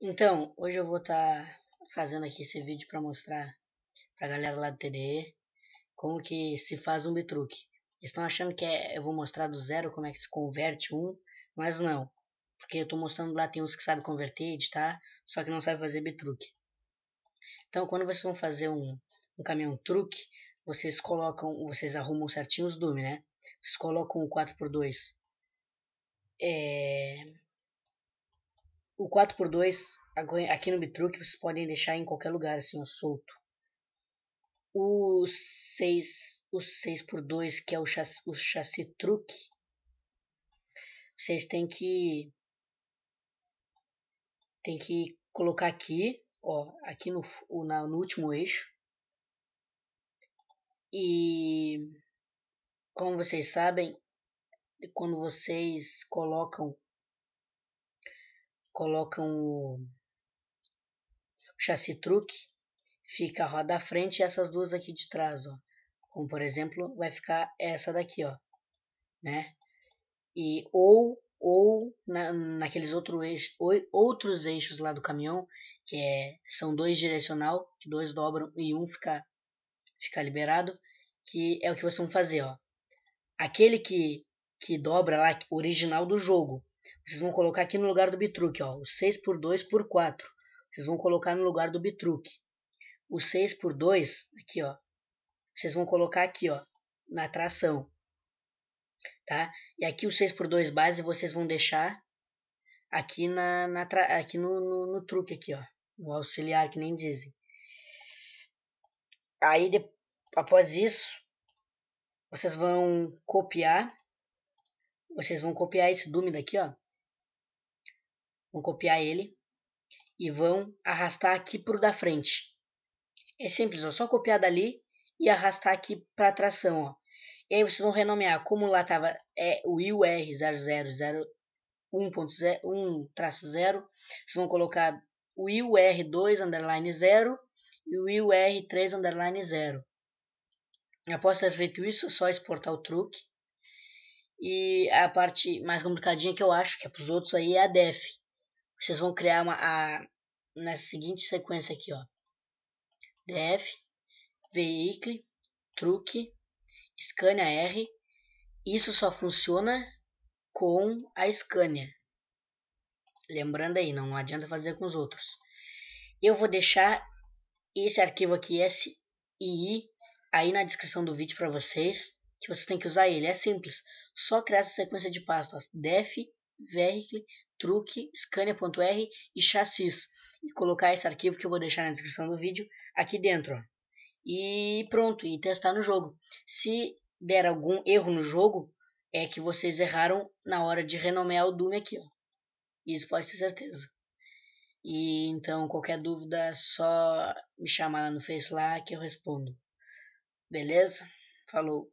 Então, hoje eu vou estar tá fazendo aqui esse vídeo para mostrar para a galera lá do TDE como que se faz um bitruque. Eles estão achando que é, eu vou mostrar do zero como é que se converte um, mas não. Porque eu estou mostrando lá, tem uns que sabem converter, editar, só que não sabem fazer bitruque. Então, quando vocês vão fazer um, um caminhão truque, vocês colocam, vocês arrumam certinho os dume, né? Vocês colocam o 4x2 é, o 4x2 aqui no Bitruque vocês podem deixar em qualquer lugar, assim, ó, solto. O 6, o 6x2, que é o chassi, o chassi truque, vocês têm que tem que colocar aqui, ó, aqui no, na, no último eixo. E como vocês sabem, quando vocês colocam colocam o chassi truque, fica a roda à frente e essas duas aqui de trás, ó. Como por exemplo, vai ficar essa daqui, ó, né? E ou ou na, naqueles outro eixo, ou, outros eixos lá do caminhão, que é, são dois direcional, que dois dobram e um fica fica liberado, que é o que vocês vão fazer, ó. Aquele que que dobra lá, original do jogo, vocês vão colocar aqui no lugar do bitruque, ó. O 6 por 2 por 4. Vocês vão colocar no lugar do bitruque. O 6 por 2, aqui, ó. Vocês vão colocar aqui, ó. Na tração. Tá? E aqui o 6 por 2 base vocês vão deixar aqui, na, na aqui no, no, no, truque, aqui, ó. No auxiliar, que nem dizem. Aí, de, após isso, vocês vão copiar vocês vão copiar esse Doom daqui, ó. Vão copiar ele e vão arrastar aqui pro da frente. É simples, ó, só copiar dali e arrastar aqui para tração, ó. E aí vocês vão renomear, como lá tava é o IUR0001.1 traço 0, vocês vão colocar o IUR2 underline 0 e o IUR3 underline 0. Após ter feito isso, é só exportar o truque e a parte mais complicadinha que eu acho, que é pros outros aí, é a def. Vocês vão criar uma, a, nessa seguinte sequência aqui, ó. Def, veículo, truque, Scania R. Isso só funciona com a Scania. Lembrando aí, não adianta fazer com os outros. Eu vou deixar esse arquivo aqui, SII, aí na descrição do vídeo para vocês, que vocês têm que usar ele. É simples só criar essa sequência de pastas def, verticle, truque, scania.r e chassis. E colocar esse arquivo que eu vou deixar na descrição do vídeo aqui dentro. E pronto, e testar no jogo. Se der algum erro no jogo, é que vocês erraram na hora de renomear o Doom aqui. Ó. Isso pode ter certeza. E então, qualquer dúvida, é só me chamar lá no Face lá que eu respondo. Beleza? Falou!